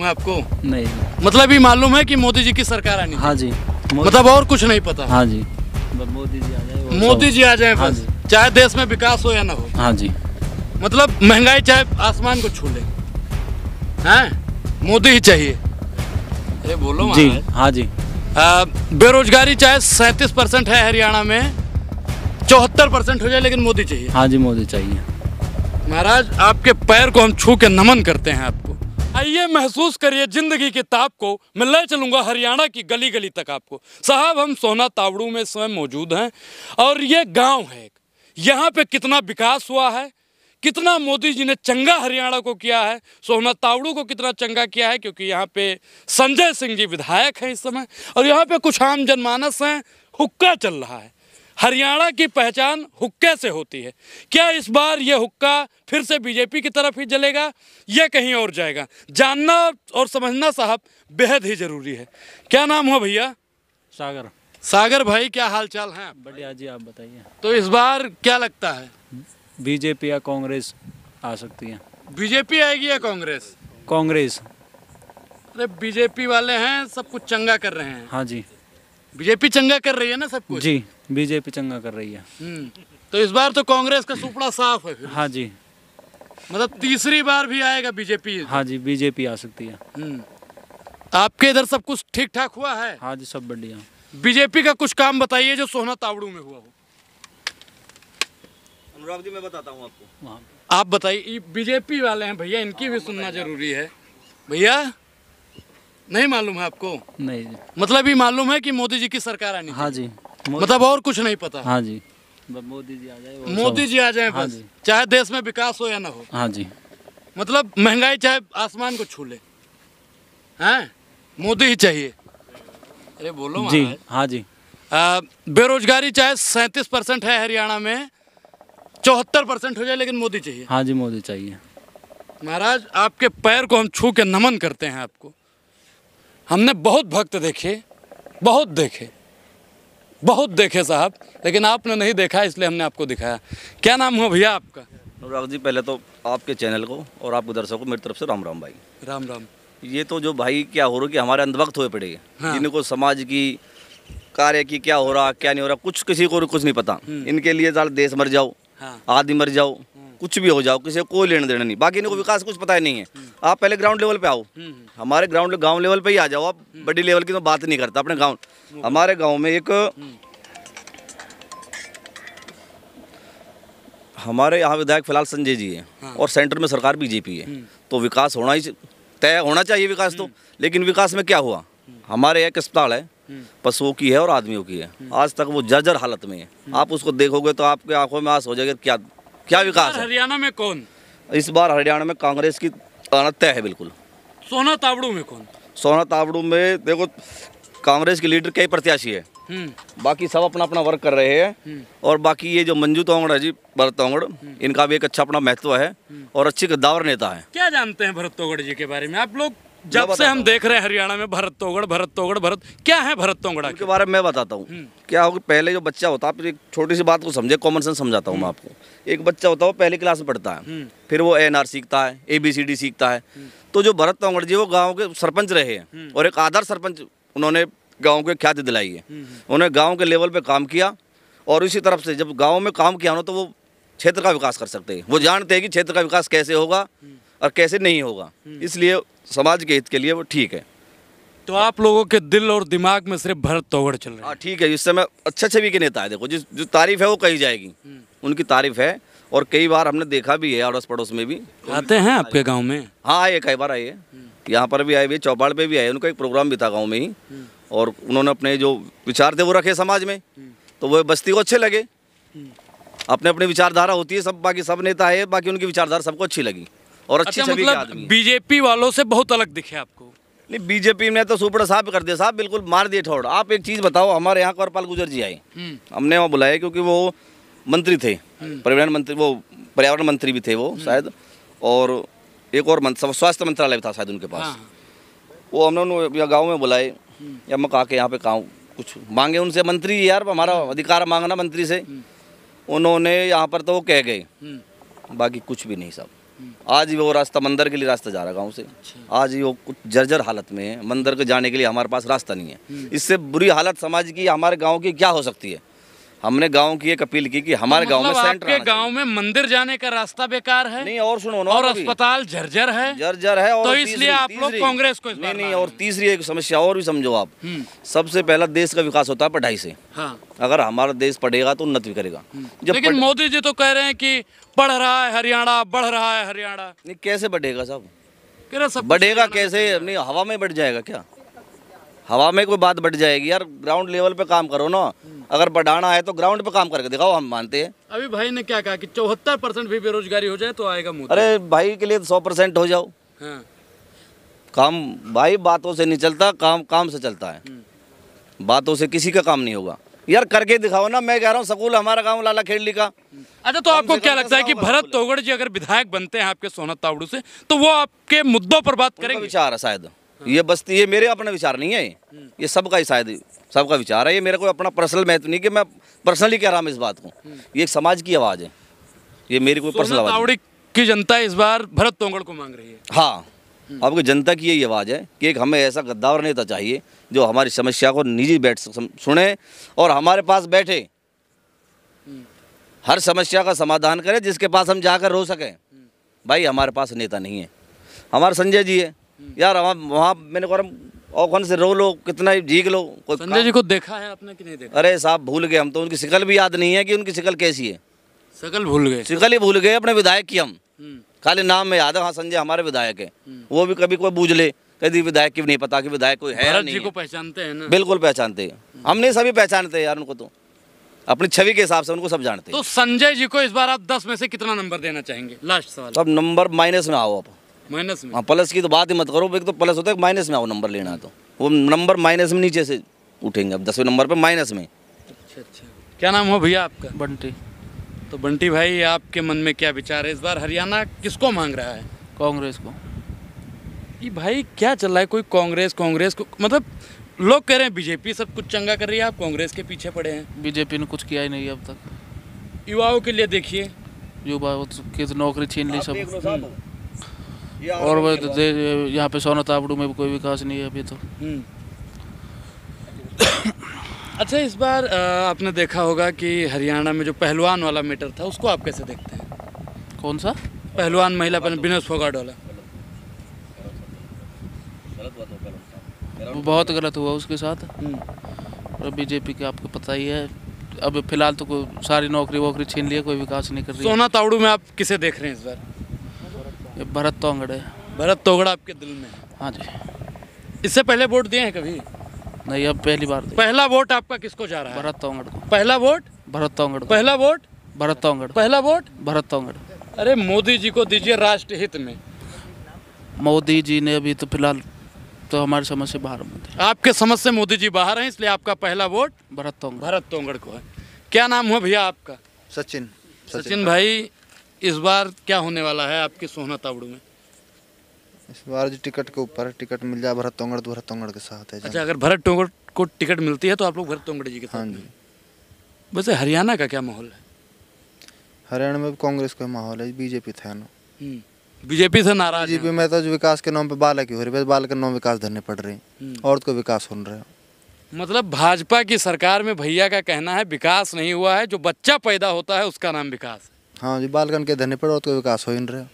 में आपको नहीं मतलब ये मालूम है कि मोदी जी की सरकार आनी हाँ जी मतलब और कुछ नहीं पता हाँ जी मतलब मोदी जी आ जाए मोदी जी आ जाए हाँ जी चाहे देश में विकास हो या ना हो हाँ जी मतलब महंगाई चाहे आसमान को छू ले हैं हाँ? मोदी ही चाहिए ये बोलो जी हाँ जी आ, बेरोजगारी चाहे सैंतीस परसेंट है हरियाणा में चौहत्तर परसेंट हो जाए लेकिन मोदी चाहिए हाँ जी मोदी चाहिए महाराज आपके पैर को हम छू के नमन करते हैं आपको आइए महसूस करिए जिंदगी के ताप को मैं ले चलूंगा हरियाणा की गली गली तक आपको साहब हम सोना तावड़ू में स्वयं मौजूद हैं और ये गांव है एक यहाँ पे कितना विकास हुआ है कितना मोदी जी ने चंगा हरियाणा को किया है सोना तावड़ू को कितना चंगा किया है क्योंकि यहाँ पे संजय सिंह जी विधायक हैं इस समय और यहाँ पे कुछ आम जनमानस हैं हुक्का चल रहा है हरियाणा की पहचान हुक्के से होती है क्या इस बार ये हुक्का फिर से बीजेपी की तरफ ही जलेगा या कहीं और जाएगा जानना और समझना साहब बेहद ही ज़रूरी है क्या नाम हो भैया सागर सागर भाई क्या हाल चाल हैं बढ़िया जी आप बताइए तो इस बार क्या लगता है बीजेपी या कांग्रेस आ सकती है बीजेपी आएगी या कांग्रेस कांग्रेस अरे बीजेपी वाले हैं सब कुछ चंगा कर रहे हैं हाँ जी बीजेपी चंगा कर रही है ना सब कुछ जी बीजेपी चंगा कर रही है हम्म, तो इस बार तो कांग्रेस का सुपड़ा साफ है हाँ जी मतलब तीसरी बार भी आएगा बीजेपी हाँ जी बीजेपी आ सकती है हम्म, आपके इधर सब कुछ ठीक ठाक हुआ है हाँ जी सब बढ़िया बीजेपी का कुछ काम बताइए जो सोना तावड़ू में हुआ हो अनुराग जी मैं बताता हूँ आपको हाँ। आप बताइए बीजेपी वाले हैं भैया इनकी भी सुनना जरूरी है भैया नहीं मालूम है आपको नहीं जी मतलब ये मालूम है कि मोदी जी की सरकार आनी हाँ जी मतलब और कुछ नहीं पता हाँ जी मोदी जी आ जाए मोदी जी आ जाए हाँ चाहे देश में विकास हो या ना हो हाँ जी मतलब महंगाई चाहे आसमान को छू ले मोदी ही चाहिए अरे बोलो जी हाँ जी आ, बेरोजगारी चाहे सैंतीस परसेंट है हरियाणा में चौहत्तर परसेंट हो जाए लेकिन मोदी चाहिए हाँ जी मोदी चाहिए महाराज आपके पैर को हम छू के नमन करते हैं आपको हमने बहुत भक्त देखे बहुत देखे बहुत देखे साहब लेकिन आपने नहीं देखा इसलिए हमने आपको दिखाया क्या नाम हुआ भैया आपका अनुराग जी पहले तो आपके चैनल को और आपके दर्शकों को मेरी तरफ से राम राम भाई राम राम ये तो जो भाई क्या हो रहा है कि हमारे अंधभक्त हुए पड़े हाँ। इनको समाज की कार्य की क्या हो रहा क्या नहीं हो रहा कुछ किसी को कुछ नहीं पता हम्म। इनके लिए साल देश मर जाओ हाँ। आदि मर जाओ कुछ भी हो जाओ किसी को लेने देना नहीं बाकी इनको विकास कुछ पता ही नहीं है आप पहले ग्राउंड लेवल पे आओ हम्म, हम्म। हमारे ग्राउंड गांव लेवल पे ही आ जाओ आप हम्म। बड़ी लेवल की तो बात नहीं करता अपने गांव तो हमारे गांव में एक हमारे यहाँ विधायक फिलहाल संजय जी हैं हाँ। और सेंटर में सरकार बीजेपी है तो विकास होना ही तय होना चाहिए विकास तो लेकिन विकास में क्या हुआ हमारे एक अस्पताल है पशुओं की है और आदमियों की है आज तक वो जर्जर हालत में है आप उसको देखोगे तो आपके आंखों में आस हो जाएगा क्या क्या विकास हरियाणा में कौन इस बार हरियाणा में कांग्रेस की आना तय है बिल्कुल सोना ताबड़ू में कौन सोना ताबड़ू में देखो कांग्रेस के लीडर कई प्रत्याशी है हम्म। बाकी सब अपना अपना वर्क कर रहे हैं हम्म। और बाकी ये जो मंजू तोंगड़ है जी भरत तोंगड़ हम्म। इनका भी एक अच्छा अपना महत्व है और अच्छी दावर नेता है क्या जानते हैं भरत तोंगड़ जी के बारे में आप लोग जब से हम देख रहे हैं हरियाणा में भरत तोगड़ भरत तोगड़ भरत क्या है भरत तोगड़ा के बारे में मैं बताता हूँ हम्म। क्या होगा पहले जो बच्चा होता है एक छोटी सी बात को समझे कॉमन सेंस समझाता हूँ मैं हम्म। आपको एक बच्चा होता है वो पहली क्लास में पढ़ता है हम्म। फिर वो एन सीखता है ए सीखता है तो जो भरत तोगड़ जी वो गाँव के सरपंच रहे हैं और एक आधार सरपंच उन्होंने गाँव के ख्याति दिलाई है उन्होंने गाँव के लेवल पर काम किया और इसी तरफ से जब गाँव में काम किया ना तो वो क्षेत्र का विकास कर सकते हैं वो जानते हैं कि क्षेत्र का विकास कैसे होगा और कैसे नहीं होगा इसलिए समाज के हित के लिए वो ठीक है तो आप लोगों के दिल और दिमाग में सिर्फ भरत तोगड़ चल रहा है हाँ, ठीक है इस समय अच्छे अच्छे भी के नेता है देखो जिस जो तारीफ है वो कही जाएगी हम्म। उनकी तारीफ है और कई बार हमने देखा भी है अड़ोस पड़ोस में भी आते हैं हाँ, आपके गाँव में हाँ आए कई बार आई है हम्म। यहाँ पर भी आए हुए चौपाड़ पे भी आए उनका एक प्रोग्राम भी था गाँव में ही हम्म। और उन्होंने अपने जो विचार थे वो रखे समाज में तो वह बस्ती को अच्छे लगे अपने अपने विचारधारा होती है सब बाकी सब नेता है बाकी उनकी विचारधारा सबको अच्छी लगी और अच्छी अच्छा, मतलब बीजेपी वालों से बहुत अलग दिखे आपको नहीं बीजेपी ने तो सुपड़ा साफ कर दिया साहब बिल्कुल मार दिए ठोड़ आप एक चीज़ बताओ हमारे यहाँ कौरपाल गुजर जी आए हम्म। हमने वहाँ बुलाए क्योंकि वो मंत्री थे हम्म। परिवहन मंत्री वो पर्यावरण मंत्री भी थे वो हम्म। शायद और एक और स्वास्थ्य मंत्रालय भी था शायद उनके पास हाँ, हाँ। वो हमने उन गाँव में बुलाए या मैं कहा के यहाँ पे कहा कुछ मांगे उनसे मंत्री यार हमारा अधिकार मांगना मंत्री से उन्होंने यहाँ पर तो वो कह गए बाकी कुछ भी नहीं साहब आज वो रास्ता मंदिर के लिए रास्ता जा रहा गाँव से अच्छा। आज वो कुछ जर्जर हालत में है मंदिर के जाने के लिए हमारे पास रास्ता नहीं है हम्म। इससे बुरी हालत समाज की हमारे गाँव की क्या हो सकती है हमने गांव की एक अपील की कि हमारे तो गांव मतलब में सेंटर आपके गांव में मंदिर जाने का रास्ता बेकार है नहीं और सुनो और अस्पताल जर्जर है जर्जर है और तो इसलिए आप लोग कांग्रेस को नहीं नहीं और तीसरी एक समस्या और भी समझो आप हम्म। सबसे पहला देश का विकास होता है पढ़ाई से हाँ। अगर हमारा देश पढ़ेगा तो उन्नति करेगा हम्म। जब लेकिन मोदी जी तो कह रहे हैं की पढ़ रहा है हरियाणा बढ़ रहा है हरियाणा नहीं कैसे बढ़ेगा साहब बढ़ेगा कैसे हवा में बढ़ जाएगा क्या हवा में कोई बात बढ़ जाएगी यार ग्राउंड लेवल पे काम करो ना अगर बढ़ाना है तो ग्राउंड पे काम करके दिखाओ हम मानते हैं अभी भाई ने क्या कहा कि चौहत्तर परसेंट भी बेरोजगारी हो जाए तो आएगा मुद्दा अरे भाई के लिए तो सौ परसेंट हो जाओ हाँ। काम भाई बातों से नहीं चलता काम काम से चलता है हम्म। बातों से किसी का काम नहीं होगा यार करके दिखाओ ना मैं कह रहा हूँ सकूल हमारा गाँव लाला खेड़ली का हम्म। अच्छा तो आपको क्या लगता है कि भरत तोगड़ जी अगर विधायक बनते हैं आपके सोनत तावड़ू से तो वो आपके मुद्दों पर बात करेंगे विचार है शायद ये बस्ती ये मेरे अपना विचार नहीं है ये सबका शायद सबका विचार है ये मेरा कोई अपना पर्सनल महत्व नहीं कि मैं पर्सनली कह रहा हूँ इस बात को ये एक समाज की आवाज़ है ये मेरी कोई पर्सनल आवाज़ की जनता इस बार भरत तोंगड़ को मांग रही है हाँ आपकी जनता की यही आवाज़ है कि एक हमें ऐसा गद्दावर नेता चाहिए जो हमारी समस्या को निजी बैठ सुने और हमारे पास बैठे हर समस्या का समाधान करे जिसके पास हम जाकर रो सकें भाई हमारे पास नेता नहीं है हमारे संजय जी है यार वहाँ वहाँ मैंने कहा कौन से रो लो कितना ही झीक लो कोई संजय जी को देखा है आपने कि नहीं देखा अरे साहब भूल गए हम तो उनकी शिकल भी याद नहीं है कि उनकी शिकल कैसी है शिकल भूल गए शिकल ही भूल गए अपने विधायक की हम हम्म। खाली नाम में याद है हाँ संजय हमारे विधायक है हम्म। वो भी कभी कोई बूझ ले कभी विधायक की भी नहीं पता कि विधायक कोई है भरत जी को पहचानते हैं ना बिल्कुल पहचानते हम नहीं सभी पहचानते यार उनको तो अपनी छवि के हिसाब से उनको सब जानते तो हैं तो संजय जी को इस बार आप दस में से कितना नंबर देना चाहेंगे लास्ट सवाल अब नंबर माइनस में आओ आप माइनस में हाँ प्लस की तो बात ही मत करो एक तो प्लस होता है माइनस में आओ नंबर लेना तो वो नंबर माइनस में नीचे से उठेंगे अब दसवें नंबर पर माइनस में अच्छा अच्छा क्या नाम हो भैया आपका बंटी तो बंटी भाई आपके मन में क्या विचार है इस बार हरियाणा किसको मांग रहा है कांग्रेस को ये भाई क्या चल रहा है कोई कांग्रेस कांग्रेस को मतलब लोग कह रहे हैं बीजेपी सब कुछ चंगा कर रही है आप कांग्रेस के पीछे पड़े हैं बीजेपी ने कुछ किया ही नहीं अब तक युवाओं के लिए देखिए युवा तो नौकरी छीन ली सब और तो तो यहाँ पे सोना ताबड़ू में भी कोई विकास नहीं है अभी तो हम्म। अच्छा इस बार आपने देखा होगा कि हरियाणा में जो पहलवान वाला मीटर था उसको आप कैसे देखते हैं कौन सा पहलवान महिला विनोद तो- फोगाट वाला बहुत गलत हुआ उसके साथ हम्म। और बीजेपी के आपको पता ही है अब फिलहाल तो कोई सारी नौकरी वोकरी छीन लिया कोई विकास नहीं कर रही सोना तावड़ू में आप किसे देख रहे हैं इस बार ये भरत तोंगड़े भरत तोगड़ा आपके दिल में हाँ जी इससे पहले वोट दिए हैं कभी नहीं अब पहली बार पहला वोट आपका किसको जा रहा है भरत तोंगड़ को पहला वोट भरत तोंगड़ पहला वोट भरत तोंगड़ पहला वोट भरत तोंगड़ अरे मोदी जी को दीजिए राष्ट्र हित में मोदी जी ने अभी तो फिलहाल तो हमारे समझ से बाहर मोदी आपके समझ से मोदी जी बाहर हैं इसलिए आपका पहला वोट भरत तोंगड़ भरत तोंगड़ को है क्या नाम हुआ भैया आपका सचिन सचिन भाई इस बार क्या होने वाला है आपके सोहना तावड़ू में इस बार जो टिकट के ऊपर टिकट मिल जाए भरत तोंगड़ तो भरत तोंगड़ के साथ है अच्छा अगर भरत तोंगड़ को टिकट मिलती है तो आप लोग भरत तोंगड़ जी के साथ हाँ जी वैसे हरियाणा का क्या माहौल है हरियाणा में कांग्रेस का माहौल है बीजेपी था ना हम्म, बीजेपी से नाराज बीजेपी में तो जो विकास के नाम पे बाल की हो रही है बाल के नाम विकास धरने पड़ रही हम्म। औरत को विकास हो रहे मतलब भाजपा की सरकार में भैया का कहना है विकास नहीं हुआ है जो बच्चा पैदा होता है उसका नाम विकास है हाँ जी बालकन के धने पर तो विकास हो ही नहीं रहा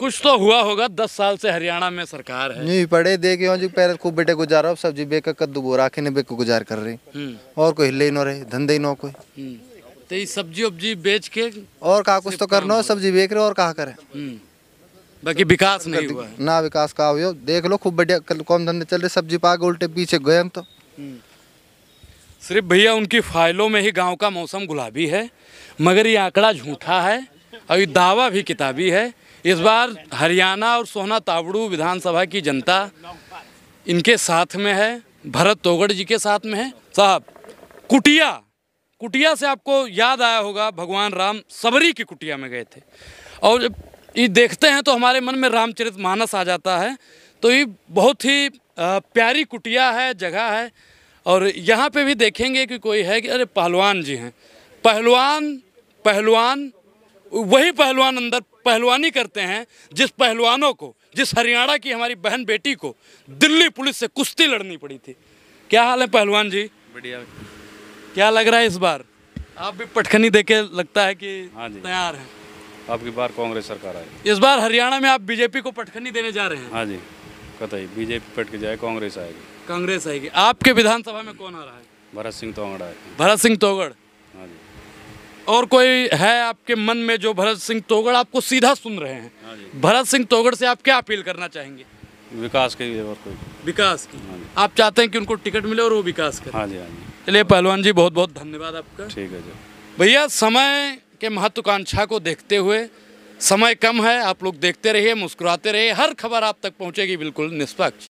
कुछ तो हुआ होगा दस साल से हरियाणा में सरकार है नहीं पड़े देखे हो जी पैर खूब बेटे गुजार रहा सब्जी बेकर कद्दू बो राखे ने बेको गुजार कर रही हम्म। और कोई हिले ही ना रहे धंधे ही ना कोई हम्म। तो ये सब्जी उब्जी बेच के और कहा कुछ तो करना हो सब्जी बेच रहे और कहा करे हम्म। बाकी विकास नहीं हुआ ना विकास का हुआ देख लो खूब बढ़िया कौन धंधे चल रहे सब्जी पाके उल्टे पीछे गए हम तो सिर्फ भैया उनकी फाइलों में ही गांव का मौसम गुलाबी है मगर ये आंकड़ा झूठा है और ये दावा भी किताबी है इस बार हरियाणा और सोना तावड़ू विधानसभा की जनता इनके साथ में है भरत तोगड़ जी के साथ में है साहब कुटिया कुटिया से आपको याद आया होगा भगवान राम सबरी की कुटिया में गए थे और जब ये देखते हैं तो हमारे मन में रामचरित मानस आ जाता है तो ये बहुत ही प्यारी कुटिया है जगह है और यहाँ पे भी देखेंगे कि कोई है कि अरे पहलवान जी हैं पहलवान पहलवान वही पहलवान अंदर पहलवानी करते हैं जिस पहलवानों को जिस हरियाणा की हमारी बहन बेटी को दिल्ली पुलिस से कुश्ती लड़नी पड़ी थी क्या हाल है पहलवान जी बढ़िया क्या लग रहा है इस बार आप भी पटखनी देखे लगता है कि हाँ जी तैयार हैं आपकी बार कांग्रेस सरकार आई इस बार हरियाणा में आप बीजेपी को पटखनी देने जा रहे हैं हाँ जी कतई बीजेपी पटक जाए कांग्रेस आएगी कांग्रेस आएगी आपके विधानसभा में कौन आ रहा है भरत सिंह तोगड़ भरत सिंह तोगड़ हाँ और कोई है आपके मन में जो भरत सिंह तोगड़ आपको सीधा सुन रहे हैं हाँ भरत सिंह तोगड़ से आप क्या अपील करना चाहेंगे विकास लिए और कोई विकास की हाँ आप चाहते हैं कि उनको टिकट मिले और वो विकास करें हाँ जी हाँ जी चलिए पहलवान जी बहुत बहुत धन्यवाद आपका ठीक है जी भैया समय के महत्वाकांक्षा को देखते हुए समय कम है आप लोग देखते रहिए मुस्कुराते रहिए हर खबर आप तक पहुँचेगी बिल्कुल निष्पक्ष